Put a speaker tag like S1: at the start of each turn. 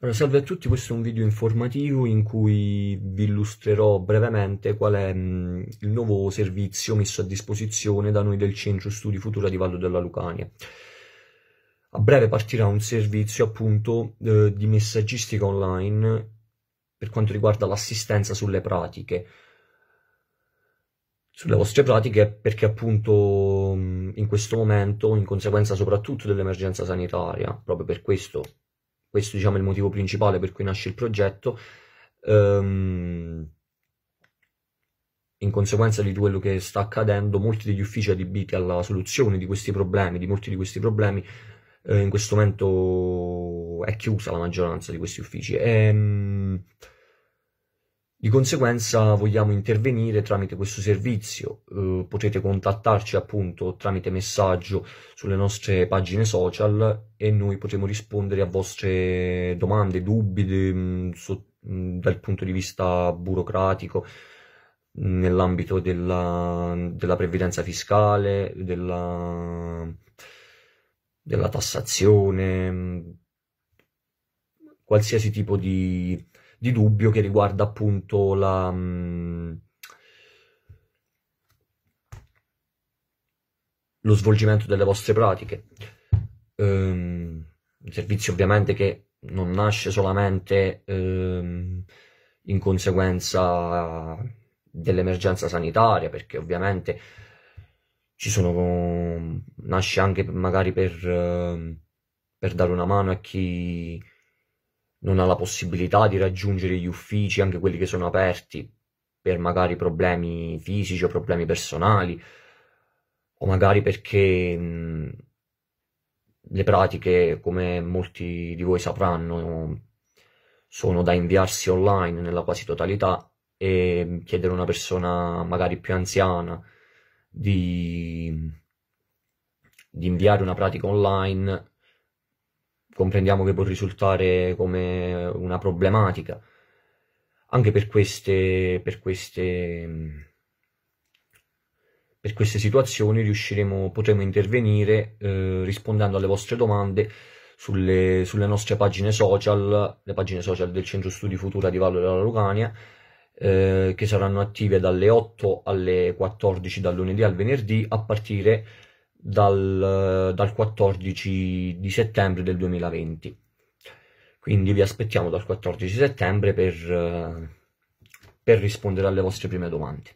S1: Allora, salve a tutti, questo è un video informativo in cui vi illustrerò brevemente qual è mh, mm, il nuovo servizio messo a disposizione da noi del Centro Studi Futura di Vallo della Lucania. A breve partirà un servizio appunto eh, di messaggistica online per quanto riguarda l'assistenza sulle pratiche sulle vostre pratiche perché appunto mm, in questo momento, in conseguenza soprattutto dell'emergenza sanitaria, proprio per questo questo diciamo, è il motivo principale per cui nasce il progetto, um, in conseguenza di quello che sta accadendo, molti degli uffici adibiti alla soluzione di questi problemi, di molti di questi problemi, eh, in questo momento è chiusa la maggioranza di questi uffici. E, um, di conseguenza vogliamo intervenire tramite questo servizio, eh, potete contattarci appunto tramite messaggio sulle nostre pagine social e noi potremo rispondere a vostre domande, dubbi de, mm, so, mm, dal punto di vista burocratico mm, nell'ambito della, della, previdenza fiscale, della, della tassazione, qualsiasi tipo di di dubbio che riguarda appunto la... Mm, lo svolgimento delle vostre pratiche. Um, un servizio ovviamente che non nasce solamente um, in conseguenza dell'emergenza sanitaria, perché ovviamente ci sono, nasce anche magari per, ehm, per dare una mano a chi non ha la possibilità di raggiungere gli uffici, anche quelli che sono aperti, per magari problemi fisici o problemi personali, o magari perché le pratiche, come molti di voi sapranno, sono da inviarsi online nella quasi totalità e chiedere a una persona magari più anziana di, di inviare una pratica online comprendiamo che può risultare come una problematica anche per queste, per queste, per queste situazioni riusciremo, potremo intervenire eh, rispondendo alle vostre domande sulle, sulle, nostre pagine social, le pagine social del Centro Studi Futura di Vallo della Lucania, eh, che saranno attive dalle 8 alle 14 dal lunedì al venerdì a partire dal, dal 14 di settembre del 2020. Quindi vi aspettiamo dal 14 settembre per, per rispondere alle vostre prime domande.